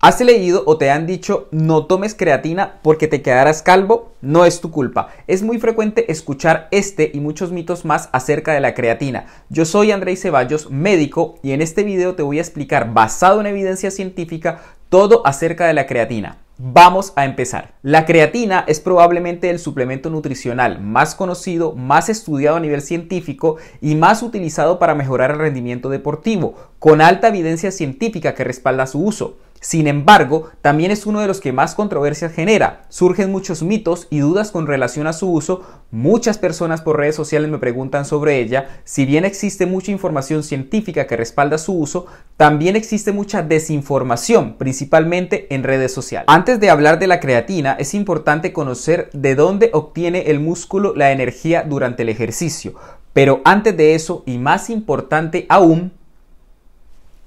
¿Has leído o te han dicho no tomes creatina porque te quedarás calvo? No es tu culpa. Es muy frecuente escuchar este y muchos mitos más acerca de la creatina. Yo soy Andrés Ceballos, médico, y en este video te voy a explicar, basado en evidencia científica, todo acerca de la creatina. Vamos a empezar. La creatina es probablemente el suplemento nutricional más conocido, más estudiado a nivel científico y más utilizado para mejorar el rendimiento deportivo, con alta evidencia científica que respalda su uso. Sin embargo, también es uno de los que más controversia genera. Surgen muchos mitos y dudas con relación a su uso. Muchas personas por redes sociales me preguntan sobre ella. Si bien existe mucha información científica que respalda su uso, también existe mucha desinformación, principalmente en redes sociales. Antes de hablar de la creatina, es importante conocer de dónde obtiene el músculo la energía durante el ejercicio. Pero antes de eso, y más importante aún,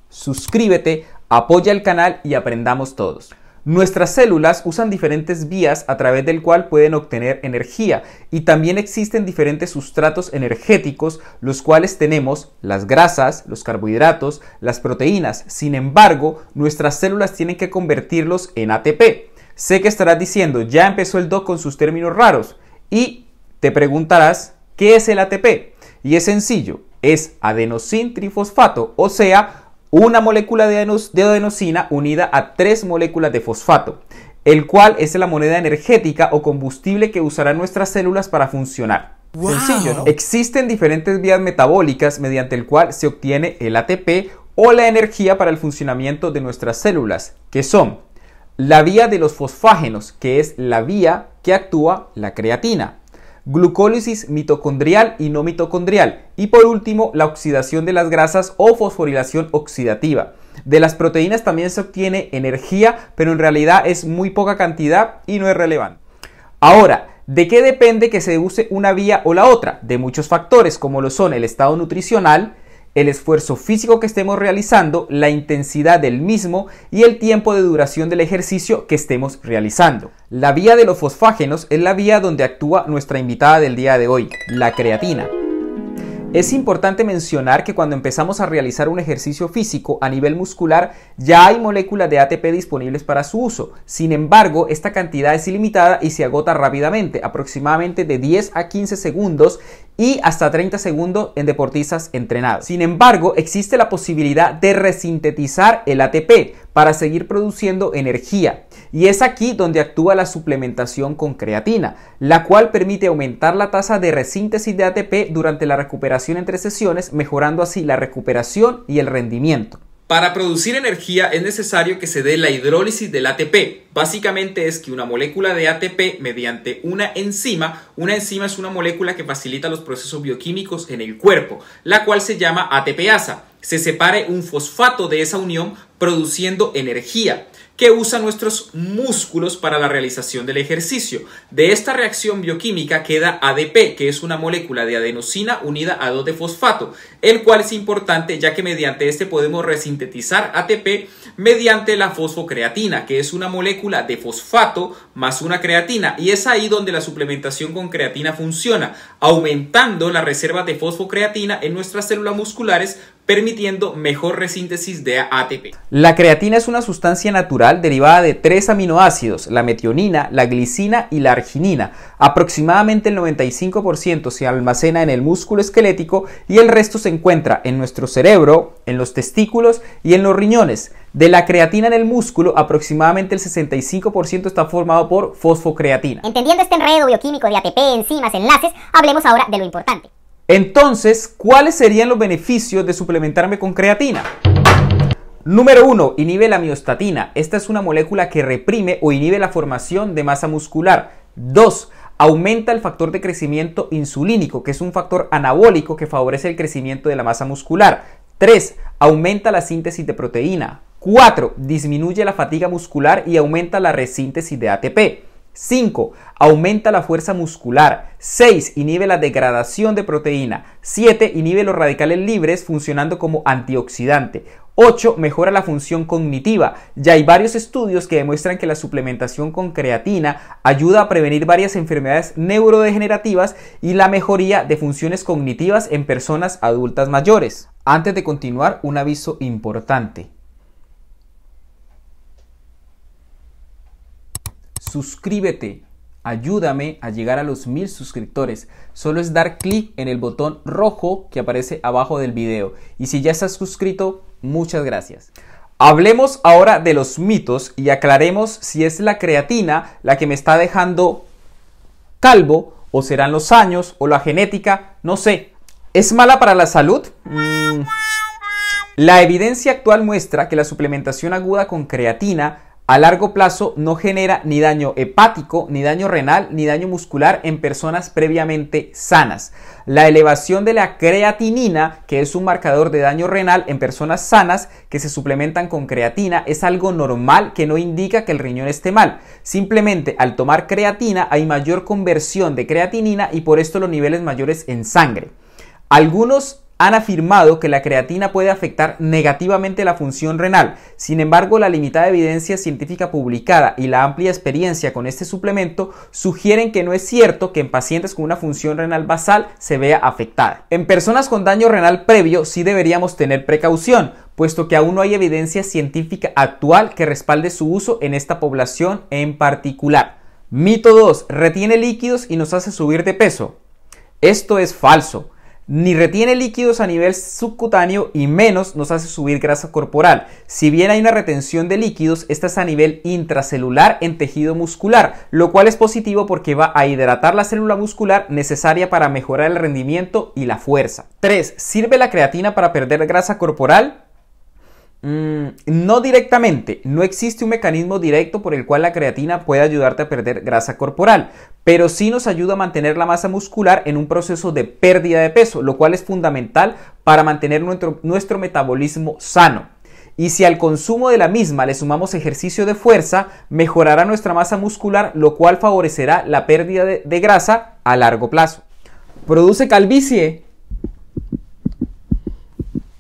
suscríbete Apoya el canal y aprendamos todos. Nuestras células usan diferentes vías a través del cual pueden obtener energía y también existen diferentes sustratos energéticos, los cuales tenemos las grasas, los carbohidratos, las proteínas. Sin embargo, nuestras células tienen que convertirlos en ATP. Sé que estarás diciendo, ya empezó el doc con sus términos raros y te preguntarás, ¿qué es el ATP? Y es sencillo, es adenosín trifosfato, o sea, una molécula de adenosina unida a tres moléculas de fosfato, el cual es la moneda energética o combustible que usarán nuestras células para funcionar. Existen diferentes vías metabólicas mediante el cual se obtiene el ATP o la energía para el funcionamiento de nuestras células, que son la vía de los fosfágenos, que es la vía que actúa la creatina glucólisis mitocondrial y no mitocondrial. Y por último, la oxidación de las grasas o fosforilación oxidativa. De las proteínas también se obtiene energía, pero en realidad es muy poca cantidad y no es relevante. Ahora, ¿de qué depende que se use una vía o la otra? De muchos factores, como lo son el estado nutricional, el esfuerzo físico que estemos realizando, la intensidad del mismo y el tiempo de duración del ejercicio que estemos realizando. La vía de los fosfágenos es la vía donde actúa nuestra invitada del día de hoy, la creatina. Es importante mencionar que cuando empezamos a realizar un ejercicio físico a nivel muscular ya hay moléculas de ATP disponibles para su uso. Sin embargo, esta cantidad es ilimitada y se agota rápidamente, aproximadamente de 10 a 15 segundos y hasta 30 segundos en deportistas entrenados. Sin embargo, existe la posibilidad de resintetizar el ATP para seguir produciendo energía. Y es aquí donde actúa la suplementación con creatina, la cual permite aumentar la tasa de resíntesis de ATP durante la recuperación entre sesiones, mejorando así la recuperación y el rendimiento. Para producir energía es necesario que se dé la hidrólisis del ATP. Básicamente es que una molécula de ATP mediante una enzima, una enzima es una molécula que facilita los procesos bioquímicos en el cuerpo, la cual se llama ATPasa. Se separe un fosfato de esa unión produciendo energía que usa nuestros músculos para la realización del ejercicio. De esta reacción bioquímica queda ADP, que es una molécula de adenosina unida a 2 de fosfato, el cual es importante ya que mediante este podemos resintetizar ATP mediante la fosfocreatina, que es una molécula de fosfato más una creatina, y es ahí donde la suplementación con creatina funciona, aumentando la reserva de fosfocreatina en nuestras células musculares permitiendo mejor resíntesis de ATP. La creatina es una sustancia natural derivada de tres aminoácidos, la metionina, la glicina y la arginina. Aproximadamente el 95% se almacena en el músculo esquelético y el resto se encuentra en nuestro cerebro, en los testículos y en los riñones. De la creatina en el músculo, aproximadamente el 65% está formado por fosfocreatina. Entendiendo este enredo bioquímico de ATP, enzimas, enlaces, hablemos ahora de lo importante. Entonces, ¿cuáles serían los beneficios de suplementarme con creatina? Número 1. Inhibe la miostatina. Esta es una molécula que reprime o inhibe la formación de masa muscular. 2. Aumenta el factor de crecimiento insulínico, que es un factor anabólico que favorece el crecimiento de la masa muscular. 3. Aumenta la síntesis de proteína. 4. Disminuye la fatiga muscular y aumenta la resíntesis de ATP. 5. Aumenta la fuerza muscular. 6. Inhibe la degradación de proteína. 7. Inhibe los radicales libres funcionando como antioxidante. 8. Mejora la función cognitiva. Ya hay varios estudios que demuestran que la suplementación con creatina ayuda a prevenir varias enfermedades neurodegenerativas y la mejoría de funciones cognitivas en personas adultas mayores. Antes de continuar, un aviso importante. suscríbete. Ayúdame a llegar a los mil suscriptores. Solo es dar clic en el botón rojo que aparece abajo del video. Y si ya estás suscrito, muchas gracias. Hablemos ahora de los mitos y aclaremos si es la creatina la que me está dejando calvo o serán los años o la genética, no sé. ¿Es mala para la salud? Mm. La evidencia actual muestra que la suplementación aguda con creatina a largo plazo no genera ni daño hepático, ni daño renal, ni daño muscular en personas previamente sanas. La elevación de la creatinina, que es un marcador de daño renal en personas sanas que se suplementan con creatina, es algo normal que no indica que el riñón esté mal. Simplemente al tomar creatina hay mayor conversión de creatinina y por esto los niveles mayores en sangre. Algunos han afirmado que la creatina puede afectar negativamente la función renal. Sin embargo, la limitada evidencia científica publicada y la amplia experiencia con este suplemento sugieren que no es cierto que en pacientes con una función renal basal se vea afectada. En personas con daño renal previo sí deberíamos tener precaución, puesto que aún no hay evidencia científica actual que respalde su uso en esta población en particular. Mito 2. Retiene líquidos y nos hace subir de peso. Esto es falso ni retiene líquidos a nivel subcutáneo y menos nos hace subir grasa corporal. Si bien hay una retención de líquidos, esta es a nivel intracelular en tejido muscular, lo cual es positivo porque va a hidratar la célula muscular necesaria para mejorar el rendimiento y la fuerza. 3. ¿Sirve la creatina para perder grasa corporal? Mm, no directamente, no existe un mecanismo directo por el cual la creatina puede ayudarte a perder grasa corporal, pero sí nos ayuda a mantener la masa muscular en un proceso de pérdida de peso, lo cual es fundamental para mantener nuestro, metabolismo sano. Y si al consumo de la misma le sumamos ejercicio de fuerza, mejorará nuestra masa muscular, lo cual favorecerá la pérdida de grasa a largo plazo. ¿Produce calvicie?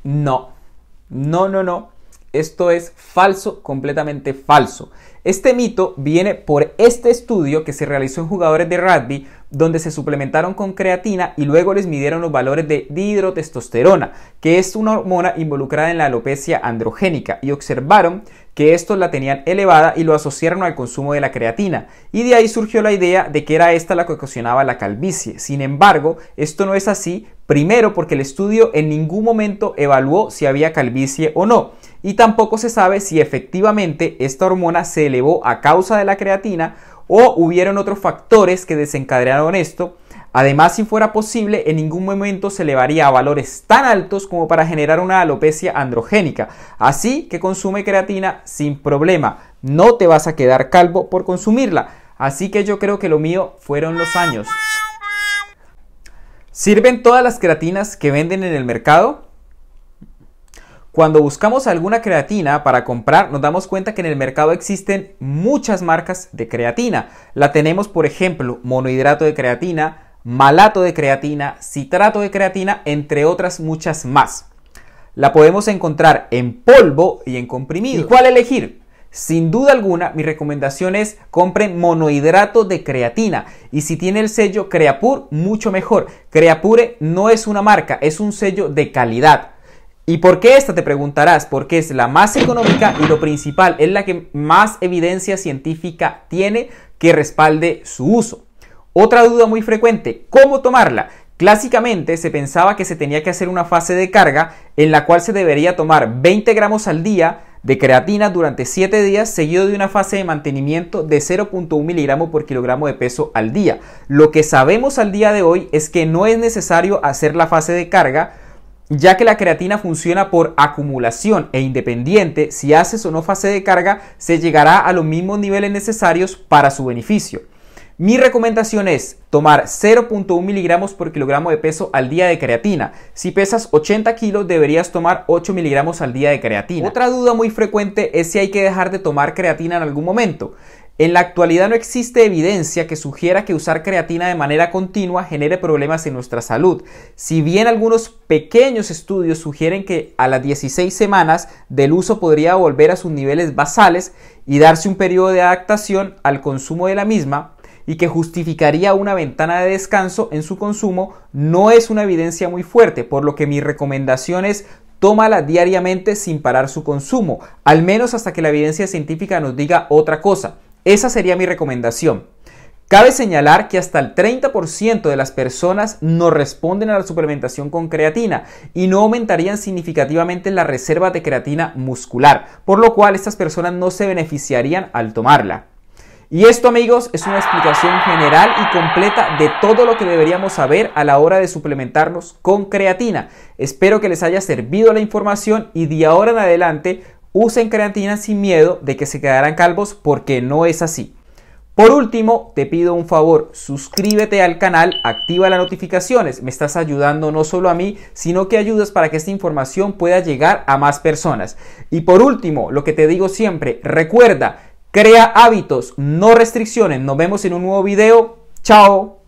No. No, no, no. Esto es falso, completamente falso. Este mito viene por este estudio que se realizó en jugadores de rugby donde se suplementaron con creatina y luego les midieron los valores de dihidrotestosterona, que es una hormona involucrada en la alopecia androgénica, y observaron que estos la tenían elevada y lo asociaron al consumo de la creatina. Y de ahí surgió la idea de que era esta la que ocasionaba la calvicie. Sin embargo, esto no es así, primero porque el estudio en ningún momento evaluó si había calvicie o no. Y tampoco se sabe si efectivamente esta hormona se elevó a causa de la creatina o hubieron otros factores que desencadenaron esto. Además, si fuera posible, en ningún momento se elevaría a valores tan altos como para generar una alopecia androgénica. Así que consume creatina sin problema. No te vas a quedar calvo por consumirla. Así que yo creo que lo mío fueron los años. ¿Sirven todas las creatinas que venden en el mercado? Cuando buscamos alguna creatina para comprar, nos damos cuenta que en el mercado existen muchas marcas de creatina. La tenemos, por ejemplo, monohidrato de creatina, malato de creatina, citrato de creatina, entre otras muchas más. La podemos encontrar en polvo y en comprimido. ¿Y cuál elegir? Sin duda alguna, mi recomendación es compren monohidrato de creatina y si tiene el sello creapur, mucho mejor. Creapure no es una marca, es un sello de calidad. ¿Y por qué esta? Te preguntarás, porque es la más económica y lo principal, es la que más evidencia científica tiene que respalde su uso. Otra duda muy frecuente, ¿cómo tomarla? Clásicamente se pensaba que se tenía que hacer una fase de carga en la cual se debería tomar 20 gramos al día de creatina durante 7 días seguido de una fase de mantenimiento de 0.1 miligramos por kilogramo de peso al día. Lo que sabemos al día de hoy es que no es necesario hacer la fase de carga ya que la creatina funciona por acumulación e independiente, si haces o no fase de carga, se llegará a los mismos niveles necesarios para su beneficio. Mi recomendación es tomar 0.1 miligramos por kilogramo de peso al día de creatina. Si pesas 80 kilos, deberías tomar 8 miligramos al día de creatina. Otra duda muy frecuente es si hay que dejar de tomar creatina en algún momento. En la actualidad no existe evidencia que sugiera que usar creatina de manera continua genere problemas en nuestra salud, si bien algunos pequeños estudios sugieren que a las 16 semanas del uso podría volver a sus niveles basales y darse un periodo de adaptación al consumo de la misma y que justificaría una ventana de descanso en su consumo, no es una evidencia muy fuerte, por lo que mi recomendación es tómala diariamente sin parar su consumo, al menos hasta que la evidencia científica nos diga otra cosa. Esa sería mi recomendación. Cabe señalar que hasta el 30% de las personas no responden a la suplementación con creatina y no aumentarían significativamente la reserva de creatina muscular, por lo cual estas personas no se beneficiarían al tomarla. Y esto amigos es una explicación general y completa de todo lo que deberíamos saber a la hora de suplementarnos con creatina. Espero que les haya servido la información y de ahora en adelante Usen creatina sin miedo de que se quedaran calvos porque no es así. Por último, te pido un favor, suscríbete al canal, activa las notificaciones, me estás ayudando no solo a mí, sino que ayudas para que esta información pueda llegar a más personas. Y por último, lo que te digo siempre, recuerda, crea hábitos, no restricciones, nos vemos en un nuevo video, chao.